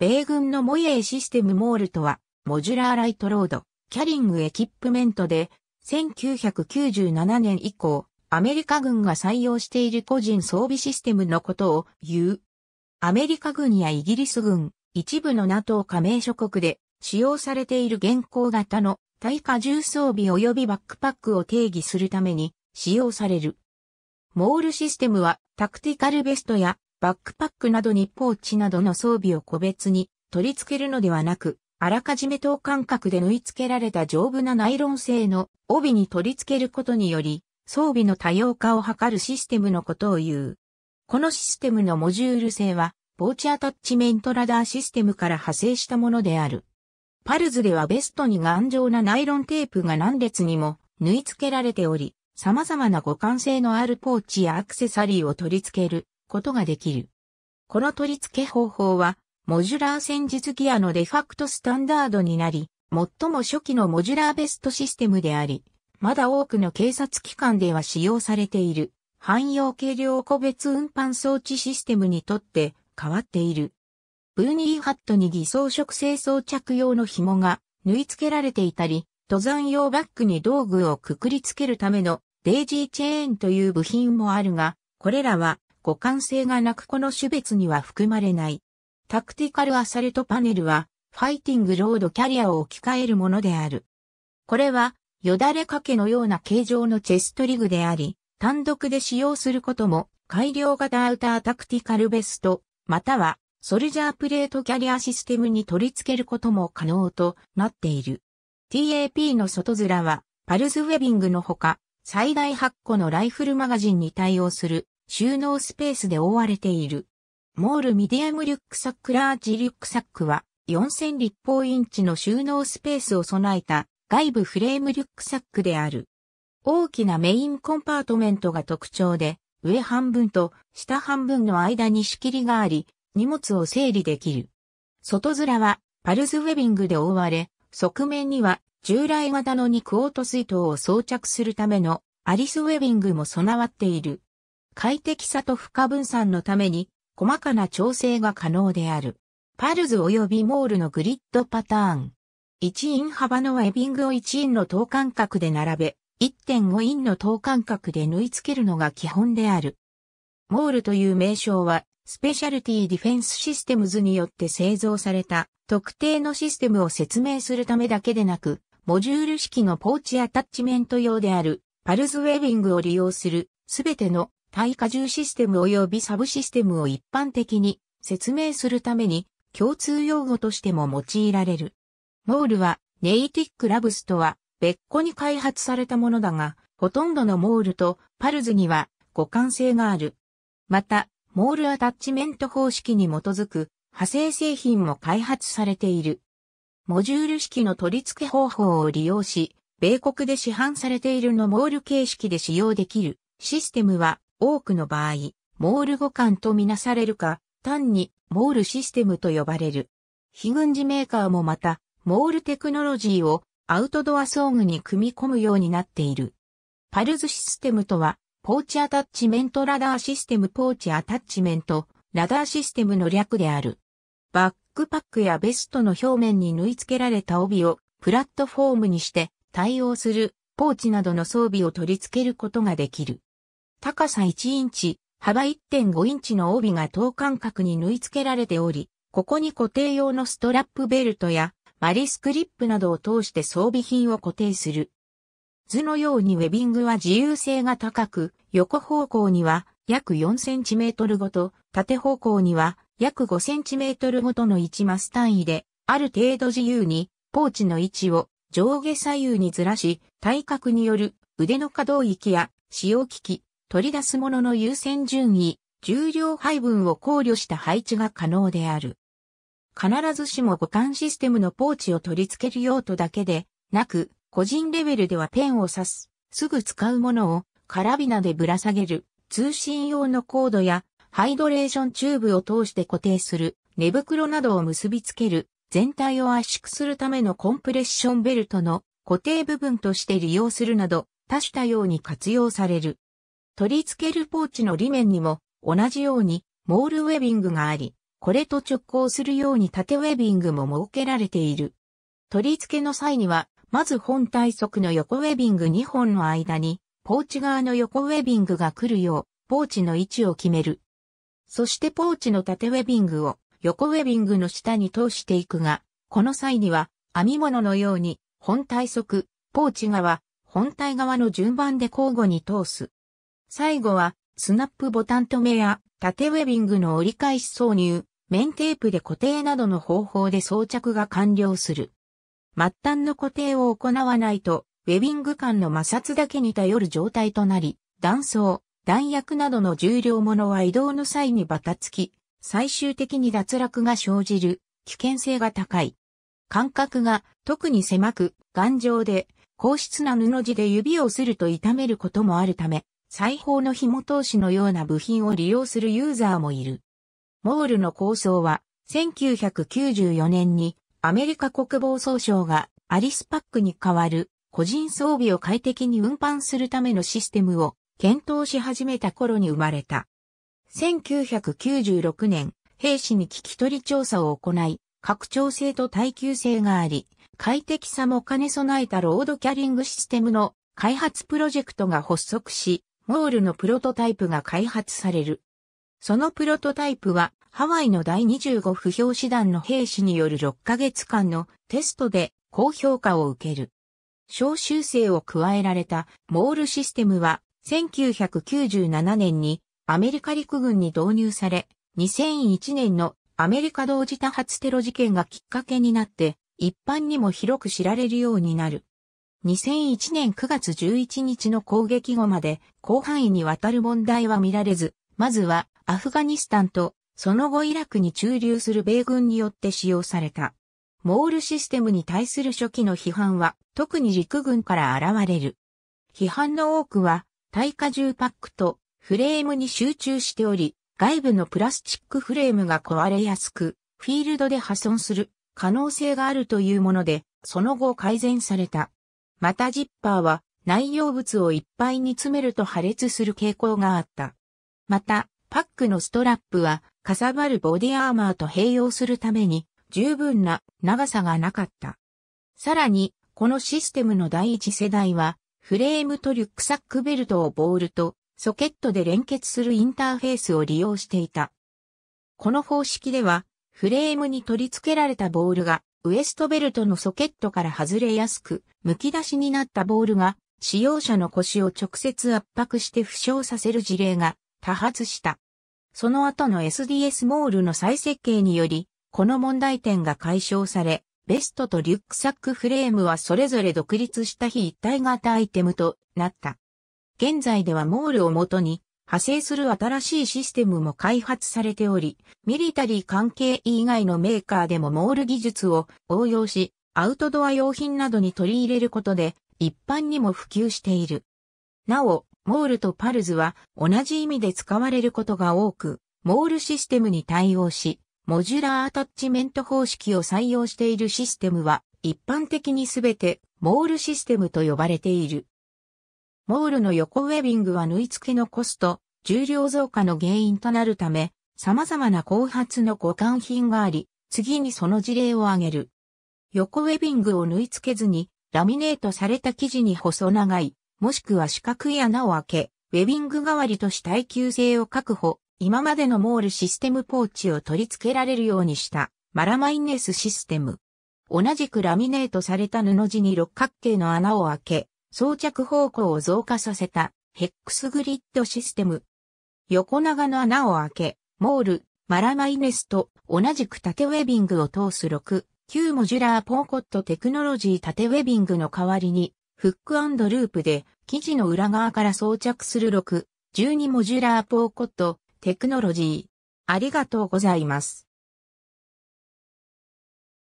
米軍のモイエイシステムモールとは、モジュラーライトロード、キャリングエキップメントで、1997年以降、アメリカ軍が採用している個人装備システムのことを言う。アメリカ軍やイギリス軍、一部の NATO 加盟諸国で使用されている現行型の対荷重装備及びバックパックを定義するために使用される。モールシステムはタクティカルベストやバックパックなどにポーチなどの装備を個別に取り付けるのではなく、あらかじめ等間隔で縫い付けられた丈夫なナイロン製の帯に取り付けることにより、装備の多様化を図るシステムのことを言う。このシステムのモジュール性は、ポーチアタッチメントラダーシステムから派生したものである。パルズではベストに頑丈なナイロンテープが何列にも縫い付けられており、様々な互換性のあるポーチやアクセサリーを取り付けることができる。この取り付け方法は、モジュラー戦術ギアのデファクトスタンダードになり、最も初期のモジュラーベストシステムであり、まだ多くの警察機関では使用されている、汎用軽量個別運搬装置システムにとって変わっている。ブーニーハットに偽装植性装着用の紐が縫い付けられていたり、登山用バッグに道具をくくりつけるためのデイジーチェーンという部品もあるが、これらは互換性がなくこの種別には含まれない。タクティカルアサルトパネルは、ファイティングロードキャリアを置き換えるものである。これは、よだれかけのような形状のチェストリグであり、単独で使用することも、改良型アウタータクティカルベスト、または、ソルジャープレートキャリアシステムに取り付けることも可能となっている。TAP の外面は、パルズウェビングのほか、最大8個のライフルマガジンに対応する収納スペースで覆われている。モールミディアムリュックサックラージリュックサックは4000立方インチの収納スペースを備えた外部フレームリュックサックである。大きなメインコンパートメントが特徴で、上半分と下半分の間に仕切りがあり、荷物を整理できる。外面はパルズウェビングで覆われ、側面には従来型の2クオート水筒を装着するためのアリスウェビングも備わっている。快適さと負荷分散のために、細かな調整が可能である。パルズ及びモールのグリッドパターン。1イン幅のウェビングを1インの等間隔で並べ、1.5インの等間隔で縫い付けるのが基本である。モールという名称は、スペシャルティディフェンスシステムズによって製造された特定のシステムを説明するためだけでなく、モジュール式のポーチアタッチメント用であるパルズウェビングを利用するすべての耐荷重システム及びサブシステムを一般的に説明するために共通用語としても用いられる。モールはネイティックラブスとは別個に開発されたものだが、ほとんどのモールとパルズには互換性がある。また、モールアタッチメント方式に基づく派生製品も開発されている。モジュール式の取り付け方法を利用し、米国で市販されているのモール形式で使用できるシステムは多くの場合、モール互換とみなされるか、単にモールシステムと呼ばれる。非軍事メーカーもまた、モールテクノロジーをアウトドア装具に組み込むようになっている。パルズシステムとは、ポーチアタッチメントラダーシステムポーチアタッチメントラダーシステムの略である。バックパックやベストの表面に縫い付けられた帯をプラットフォームにして対応するポーチなどの装備を取り付けることができる。高さ1インチ、幅1.5インチの帯が等間隔に縫い付けられており、ここに固定用のストラップベルトやマリスクリップなどを通して装備品を固定する。図のようにウェビングは自由性が高く、横方向には約4トルごと、縦方向には約5トルごとの置マス単位で、ある程度自由にポーチの位置を上下左右にずらし、体格による腕の可動域や使用機器、取り出すものの優先順位、重量配分を考慮した配置が可能である。必ずしも互換システムのポーチを取り付ける用途だけで、なく、個人レベルではペンを刺す、すぐ使うものを、カラビナでぶら下げる、通信用のコードや、ハイドレーションチューブを通して固定する、寝袋などを結びつける、全体を圧縮するためのコンプレッションベルトの固定部分として利用するなど、多種多様に活用される。取り付けるポーチの裏面にも同じようにモールウェビングがあり、これと直行するように縦ウェビングも設けられている。取り付けの際には、まず本体側の横ウェビング2本の間に、ポーチ側の横ウェビングが来るよう、ポーチの位置を決める。そしてポーチの縦ウェビングを横ウェビングの下に通していくが、この際には編み物のように本体側、ポーチ側、本体側の順番で交互に通す。最後は、スナップボタン止めや、縦ウェビングの折り返し挿入、面テープで固定などの方法で装着が完了する。末端の固定を行わないと、ウェビング間の摩擦だけに頼る状態となり、断層、弾薬などの重量物は移動の際にばたつき、最終的に脱落が生じる危険性が高い。間隔が特に狭く、頑丈で、硬質な布地で指をすると痛めることもあるため、裁縫の紐通しのような部品を利用するユーザーもいる。モールの構想は、1994年にアメリカ国防総省がアリスパックに代わる個人装備を快適に運搬するためのシステムを検討し始めた頃に生まれた。1996年、兵士に聞き取り調査を行い、拡張性と耐久性があり、快適さも兼ね備えたロードキャリングシステムの開発プロジェクトが発足し、モールのプロトタイプが開発される。そのプロトタイプは、ハワイの第25不評師団の兵士による6ヶ月間のテストで高評価を受ける。小修正を加えられたモールシステムは、1997年にアメリカ陸軍に導入され、2001年のアメリカ同時多発テロ事件がきっかけになって、一般にも広く知られるようになる。2001年9月11日の攻撃後まで広範囲にわたる問題は見られず、まずはアフガニスタンとその後イラクに駐留する米軍によって使用された。モールシステムに対する初期の批判は特に陸軍から現れる。批判の多くは耐荷重パックとフレームに集中しており、外部のプラスチックフレームが壊れやすく、フィールドで破損する可能性があるというもので、その後改善された。またジッパーは内容物をいっぱいに詰めると破裂する傾向があった。また、パックのストラップはかさばるボディアーマーと併用するために十分な長さがなかった。さらに、このシステムの第一世代は、フレームとリュックサックベルトをボールとソケットで連結するインターフェースを利用していた。この方式では、フレームに取り付けられたボールがウエストベルトのソケットから外れやすく、剥き出しになったボールが、使用者の腰を直接圧迫して負傷させる事例が多発した。その後の SDS モールの再設計により、この問題点が解消され、ベストとリュックサックフレームはそれぞれ独立した非一体型アイテムとなった。現在ではモールをもとに派生する新しいシステムも開発されており、ミリタリー関係以外のメーカーでもモール技術を応用し、アウトドア用品などに取り入れることで、一般にも普及している。なお、モールとパルズは同じ意味で使われることが多く、モールシステムに対応し、モジュラーアタッチメント方式を採用しているシステムは、一般的にすべてモールシステムと呼ばれている。モールの横ウェビングは縫い付けのコスト、重量増加の原因となるため、様々な後発の互換品があり、次にその事例を挙げる。横ウェビングを縫い付けずに、ラミネートされた生地に細長い、もしくは四角い穴を開け、ウェビング代わりとし耐久性を確保、今までのモールシステムポーチを取り付けられるようにした、マラマイネスシステム。同じくラミネートされた布地に六角形の穴を開け、装着方向を増加させたヘックスグリッドシステム。横長の穴を開け、モール、マラマイネスと同じく縦ウェビングを通す6、旧モジュラーポーコットテクノロジー縦ウェビングの代わりに、フックループで生地の裏側から装着する6、12モジュラーポーコットテクノロジー。ありがとうございます。